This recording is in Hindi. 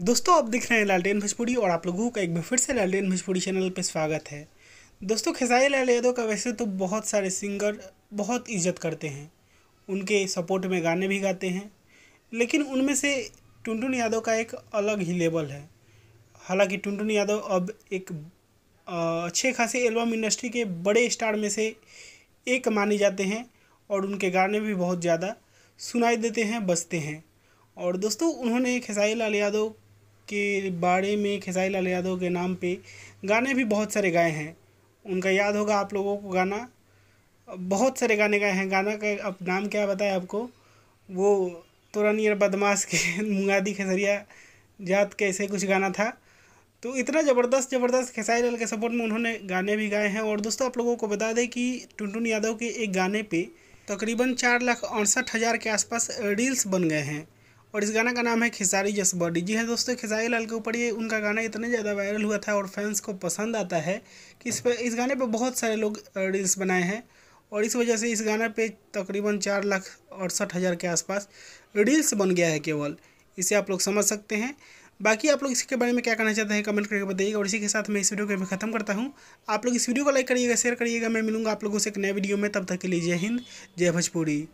दोस्तों आप देख रहे हैं लालटेन भोजपुरी और आप लोगों का एक बार फिर से लालटेन भोजपुरी चैनल पर स्वागत है दोस्तों खेसारी लाल यादव का वैसे तो बहुत सारे सिंगर बहुत इज्जत करते हैं उनके सपोर्ट में गाने भी गाते हैं लेकिन उनमें से टुनटुन यादव का एक अलग ही लेवल है हालांकि टुनटुन यादव अब एक अच्छे खासे एल्बम इंडस्ट्री के बड़े स्टार में से एक माने जाते हैं और उनके गाने भी बहुत ज़्यादा सुनाई देते हैं बजते हैं और दोस्तों उन्होंने खेसारी लाल यादव के बारे में खेसारी लाल यादव के नाम पे गाने भी बहुत सारे गाए हैं उनका याद होगा आप लोगों को गाना बहुत सारे गाने गाए हैं गाना का अब नाम क्या बताया आपको वो तुरनियर बदमाश के मुंगादी खेसरिया जात कैसे कुछ गाना था तो इतना ज़बरदस्त ज़बरदस्त खेसारी लाल के सपोर्ट में उन्होंने गाने भी गाए हैं और दोस्तों आप लोगों को बता दें कि टुनटुन यादव के एक गाने पे तकरीबन चार लाख अड़सठ हज़ार के आसपास रील्स बन गए हैं और इस गाना का नाम है खिसारी जस बॉडी जी है हाँ दोस्तों खिसारी लाल के ऊपर ये उनका गाना इतना ज़्यादा वायरल हुआ था और फैंस को पसंद आता है कि इस पर इस गाने पर बहुत सारे लोग रील्स बनाए हैं और इस वजह से इस गाना पे तकरीबन चार लाख अड़सठ हज़ार के आसपास रील्स बन गया है केवल इसे आप लोग समझ सकते हैं बाकी आप लोग इसके बारे में क्या कहना चाहते हैं कमेंट करके बताइएगा और इसी के साथ मैं इस वीडियो को खत्म करता हूँ आप लोग इस वीडियो को लाइक करिएगा शेयर करिएगा मैं मिलूंगा आप लोगों से एक नए वीडियो में तब तक के लिए जय हिंद जय भोजपुरी